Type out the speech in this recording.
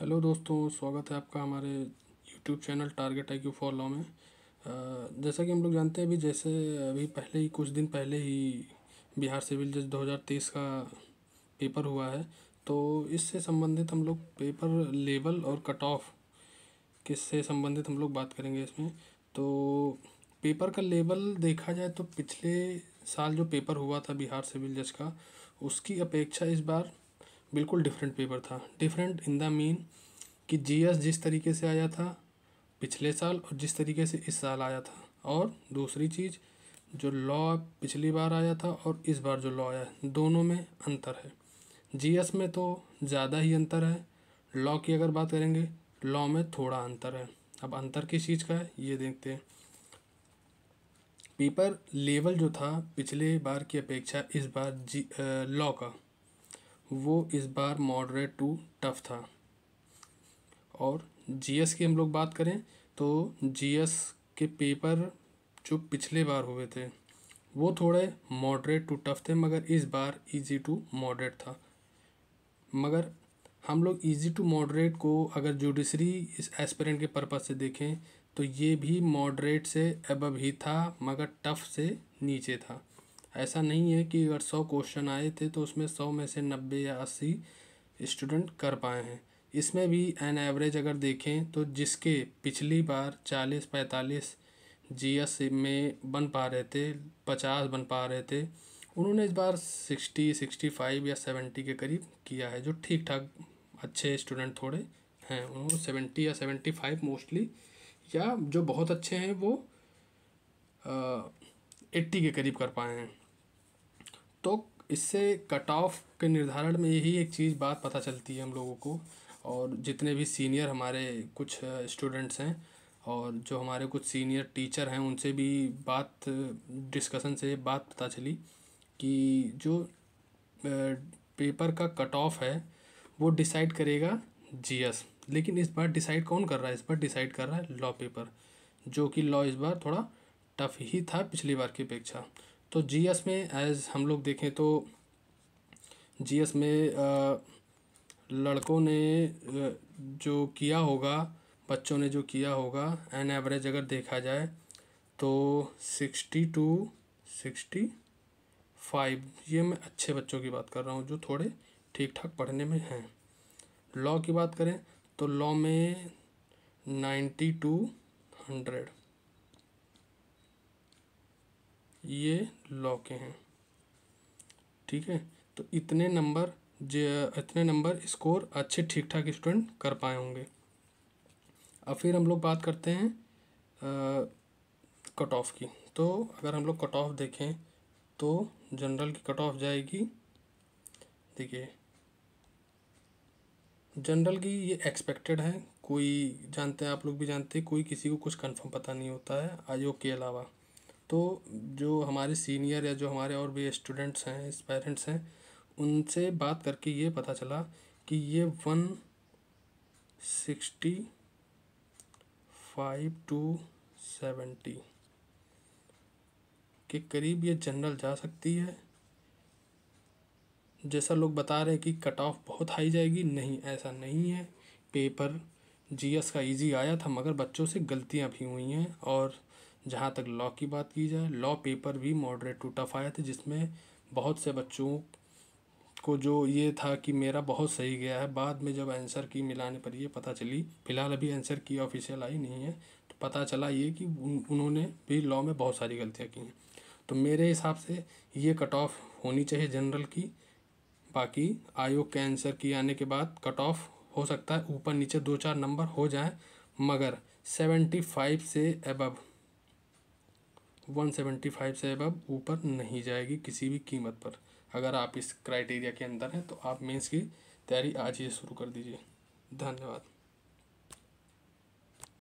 hello दोस्तों स्वागत है आपका हमारे यूट्यूब चैनल टारगेट आई क्यू फॉर लॉ में जैसा कि हम लोग जानते हैं अभी जैसे अभी पहले ही कुछ दिन पहले ही बिहार सिविल जज 2023 का पेपर हुआ है तो इससे संबंधित हम लोग पेपर लेवल और कट ऑफ किससे संबंधित हम लोग बात करेंगे इसमें तो पेपर का लेवल देखा जाए तो पिछले साल जो पेपर हुआ था बिहार सिविल जज का उसकी अपेक्षा इस बार बिल्कुल डिफरेंट पेपर था डिफरेंट इन द मीन कि जी जिस तरीके से आया था पिछले साल और जिस तरीके से इस साल आया था और दूसरी चीज़ जो लॉ पिछली बार आया था और इस बार जो लॉ आया है दोनों में अंतर है जी में तो ज़्यादा ही अंतर है लॉ की अगर बात करेंगे लॉ में थोड़ा अंतर है अब अंतर किस चीज़ का है ये देखते हैं पेपर लेवल जो था पिछले बार की अपेक्षा इस बार जी लॉ का वो इस बार मॉडरेट टू टफ था और जीएस की हम लोग बात करें तो जीएस के पेपर जो पिछले बार हुए थे वो थोड़े मॉडरेट टू टफ थे मगर इस बार इजी टू मॉडरेट था मगर हम लोग इजी टू मॉडरेट को अगर जुडिशरी इस एस्पिरेंट के पर्पज़ से देखें तो ये भी मॉडरेट से अब ही था मगर टफ से नीचे था ऐसा नहीं है कि अगर सौ क्वेश्चन आए थे तो उसमें सौ में से नब्बे या अस्सी स्टूडेंट कर पाए हैं इसमें भी एन एवरेज अगर देखें तो जिसके पिछली बार चालीस पैंतालीस जी में बन पा रहे थे पचास बन पा रहे थे उन्होंने इस बार सिक्सटी सिक्सटी फाइव या सेवेंटी के करीब किया है जो ठीक ठाक अच्छे स्टूडेंट थोड़े हैं उन्होंने सेवेंटी या सेवेंटी फाइव मोस्टली या जो बहुत अच्छे हैं वो एट्टी के करीब कर पाए हैं तो इससे कट ऑफ के निर्धारण में यही एक चीज़ बात पता चलती है हम लोगों को और जितने भी सीनियर हमारे कुछ स्टूडेंट्स हैं और जो हमारे कुछ सीनियर टीचर हैं उनसे भी बात डिस्कशन से बात पता चली कि जो पेपर का कट ऑफ है वो डिसाइड करेगा जीएस लेकिन इस बार डिसाइड कौन कर रहा है इस बार डिसाइड कर रहा है लॉ पेपर जो कि लॉ इस बार थोड़ा टफ ही था पिछली बार की अपेक्षा तो जी एस में एज़ हम लोग देखें तो जी एस में आ, लड़कों ने जो किया होगा बच्चों ने जो किया होगा एन एवरेज अगर देखा जाए तो सिक्सटी टू सिक्सटी फाइव ये मैं अच्छे बच्चों की बात कर रहा हूँ जो थोड़े ठीक ठाक पढ़ने में हैं लॉ की बात करें तो लॉ में नाइन्टी टू हंड्रेड ये लॉ के हैं ठीक है तो इतने नंबर जे इतने नंबर स्कोर अच्छे ठीक ठाक स्टूडेंट कर पाए होंगे अब फिर हम लोग बात करते हैं कट ऑफ की तो अगर हम लोग कट ऑफ देखें तो जनरल की कट ऑफ जाएगी देखिए जनरल की ये एक्सपेक्टेड है कोई जानते हैं आप लोग भी जानते हैं कोई किसी को कुछ कंफर्म पता नहीं होता है आयोग के अलावा तो जो हमारे सीनियर या जो हमारे और भी स्टूडेंट्स हैं पेरेंट्स हैं उनसे बात करके ये पता चला कि ये one sixty five to seventy के करीब ये जनरल जा सकती है जैसा लोग बता रहे हैं कि कट ऑफ बहुत हाई जाएगी नहीं ऐसा नहीं है पेपर जीएस का इजी आया था मगर बच्चों से गलतियां भी हुई हैं और जहाँ तक लॉ की बात की जाए लॉ पेपर भी मॉडरेट टू टफ आए थे जिसमें बहुत से बच्चों को जो ये था कि मेरा बहुत सही गया है बाद में जब आंसर की मिलाने पर ये पता चली फिलहाल अभी आंसर की ऑफिशियल आई नहीं है तो पता चला ये कि उन, उन्होंने भी लॉ में बहुत सारी गलतियाँ की हैं तो मेरे हिसाब से ये कट ऑफ होनी चाहिए जनरल की बाकी आयोग के आंसर की आने के बाद कट ऑफ हो सकता है ऊपर नीचे दो चार नंबर हो जाए मगर सेवेंटी फाइव से अबव वन सेवेंटी फाइव से अब ऊपर नहीं जाएगी किसी भी कीमत पर अगर आप इस क्राइटेरिया के अंदर हैं तो आप मेंस की तैयारी आज ही शुरू कर दीजिए धन्यवाद